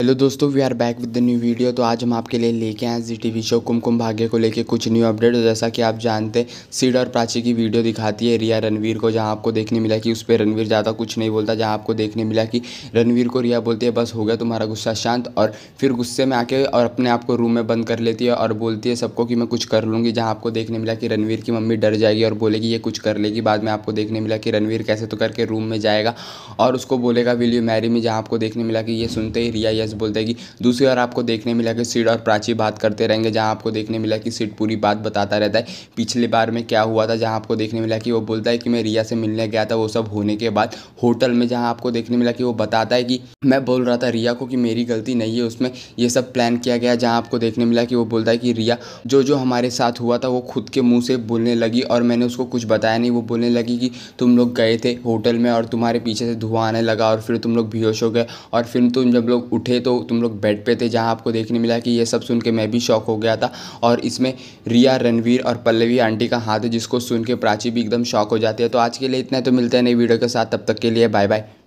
hello दोस्तों we are back with the new video तो आज हम आपके लिए लेके आए जी वी शो कुमकुम भाग्य को लेके कुछ न्यू अपडेट तो जैसा कि आप जानते सीड और प्राची की वीडियो दिखाती है रिया रणवीर को जहां आपको देखने मिला कि उस पर रणवीर ज़्यादा कुछ नहीं बोलता जहां आपको देखने मिला कि रणवीर को रिया बोलती है बस हो गया तुम्हारा गुस्सा शांत और फिर गुस्से में आके और अपने आप को रूम में बंद कर लेती है और बोलती है सबको कि मैं कुछ कर लूँगी जहाँ आपको देखने मिला कि रणवीर की मम्मी डर जाएगी और बोलेगी ये कुछ कर लेगी बाद में आपको देखने मिला कि रणवीर कैसे तो करके रूम में जाएगा और उसको बोलेगा विल यू मैरी में जहाँ आपको देखने मिला कि ये सुनते ही रिया ऐसे बोलते हैं कि दूसरी ओर आपको देखने मिला कि सीट और प्राची बात करते रहेंगे जहाँ आपको देखने मिला कि सीट पूरी बात बताता रहता है पिछले बार में क्या हुआ था जहाँ आपको देखने मिला कि वो बोलता है कि मैं रिया से मिलने गया था वो सब होने के बाद होटल में जहाँ आपको देखने मिला कि वो बताता है कि मैं बोल रहा था रिया को कि मेरी गलती नहीं है उसमें ये सब प्लान किया गया जहाँ आपको देखने मिला कि वो बोलता है कि रिया जो जो हमारे साथ हुआ था वो खुद के मुँह से बोलने लगी और मैंने उसको कुछ बताया नहीं वो बोलने लगी कि तुम लोग गए थे होटल में और तुम्हारे पीछे से धुआं आने लगा और फिर तुम लोग बेहोश हो गए और फिर तुम जब लोग उठे तो तुम लोग बेड पे थे जहाँ आपको देखने मिला कि ये सब सुन के मैं भी शौक हो गया था और इसमें रिया रणवीर और पल्लवी आंटी का हाथ है जिसको सुन के प्राची भी एकदम शौक हो जाती है तो आज के लिए इतना तो मिलता है नई वीडियो के साथ तब तक के लिए बाय बाय